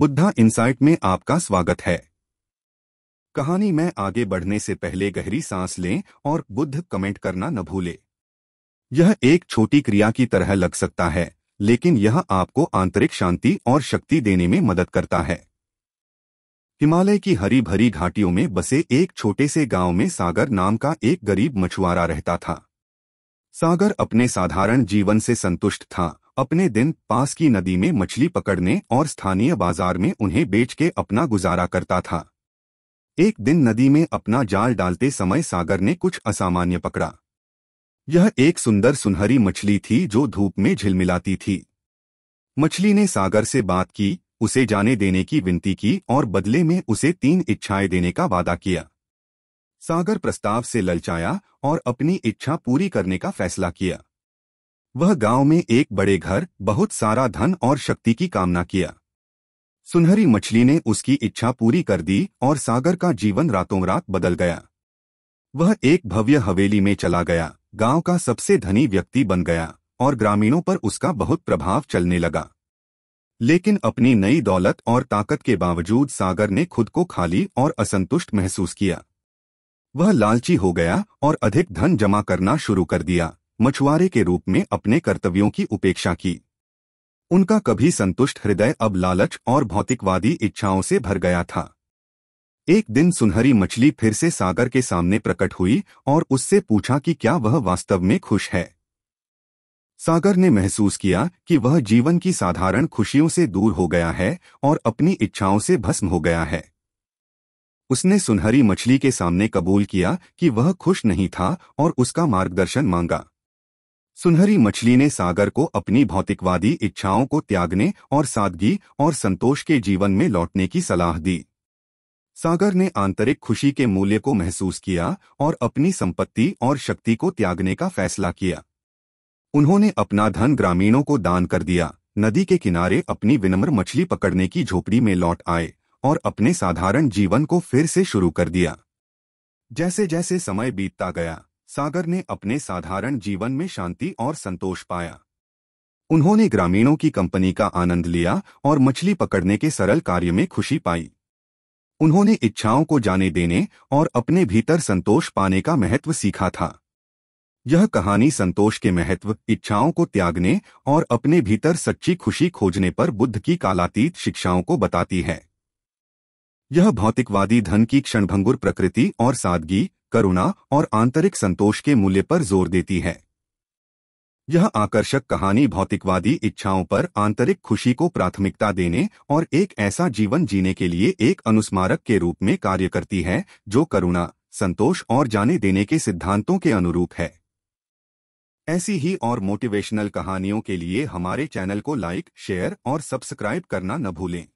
Buddha insight में आपका स्वागत है कहानी में आगे बढ़ने से पहले गहरी सांस लें और बुद्ध कमेंट करना न भूले यह एक छोटी क्रिया की तरह लग सकता है लेकिन यह आपको आंतरिक शांति और शक्ति देने में मदद करता है हिमालय की हरी भरी घाटियों में बसे एक छोटे से गांव में सागर नाम का एक गरीब मछुआरा रहता था सागर अपने साधारण जीवन से संतुष्ट था अपने दिन पास की नदी में मछली पकड़ने और स्थानीय बाजार में उन्हें बेच के अपना गुजारा करता था एक दिन नदी में अपना जाल डालते समय सागर ने कुछ असामान्य पकड़ा यह एक सुंदर सुनहरी मछली थी जो धूप में झिलमिलाती थी मछली ने सागर से बात की उसे जाने देने की विनती की और बदले में उसे तीन इच्छाएं देने का वादा किया सागर प्रस्ताव से ललचाया और अपनी इच्छा पूरी करने का फैसला किया वह गांव में एक बड़े घर बहुत सारा धन और शक्ति की कामना किया सुनहरी मछली ने उसकी इच्छा पूरी कर दी और सागर का जीवन रातों रात बदल गया वह एक भव्य हवेली में चला गया गांव का सबसे धनी व्यक्ति बन गया और ग्रामीणों पर उसका बहुत प्रभाव चलने लगा लेकिन अपनी नई दौलत और ताकत के बावजूद सागर ने खुद को खाली और असंतुष्ट महसूस किया वह लालची हो गया और अधिक धन जमा करना शुरू कर दिया मछुआरे के रूप में अपने कर्तव्यों की उपेक्षा की उनका कभी संतुष्ट हृदय अब लालच और भौतिकवादी इच्छाओं से भर गया था एक दिन सुनहरी मछली फिर से सागर के सामने प्रकट हुई और उससे पूछा कि क्या वह वास्तव में खुश है सागर ने महसूस किया कि वह जीवन की साधारण खुशियों से दूर हो गया है और अपनी इच्छाओं से भस्म हो गया है उसने सुनहरी मछली के सामने कबूल किया कि वह खुश नहीं था और उसका मार्गदर्शन मांगा सुनहरी मछली ने सागर को अपनी भौतिकवादी इच्छाओं को त्यागने और सादगी और संतोष के जीवन में लौटने की सलाह दी सागर ने आंतरिक खुशी के मूल्य को महसूस किया और अपनी संपत्ति और शक्ति को त्यागने का फैसला किया उन्होंने अपना धन ग्रामीणों को दान कर दिया नदी के किनारे अपनी विनम्र मछली पकड़ने की झोपड़ी में लौट आए और अपने साधारण जीवन को फिर से शुरू कर दिया जैसे जैसे समय बीतता गया सागर ने अपने साधारण जीवन में शांति और संतोष पाया उन्होंने ग्रामीणों की कंपनी का आनंद लिया और मछली पकड़ने के सरल कार्य में खुशी पाई उन्होंने इच्छाओं को जाने देने और अपने भीतर संतोष पाने का महत्व सीखा था यह कहानी संतोष के महत्व इच्छाओं को त्यागने और अपने भीतर सच्ची खुशी खोजने पर बुद्ध की कालातीत शिक्षाओं को बताती है यह भौतिकवादी धन की क्षणभंगुर प्रकृति और सादगी करुणा और आंतरिक संतोष के मूल्य पर जोर देती है यह आकर्षक कहानी भौतिकवादी इच्छाओं पर आंतरिक खुशी को प्राथमिकता देने और एक ऐसा जीवन जीने के लिए एक अनुस्मारक के रूप में कार्य करती है जो करुणा संतोष और जाने देने के सिद्धांतों के अनुरूप है ऐसी ही और मोटिवेशनल कहानियों के लिए हमारे चैनल को लाइक शेयर और सब्सक्राइब करना न भूलें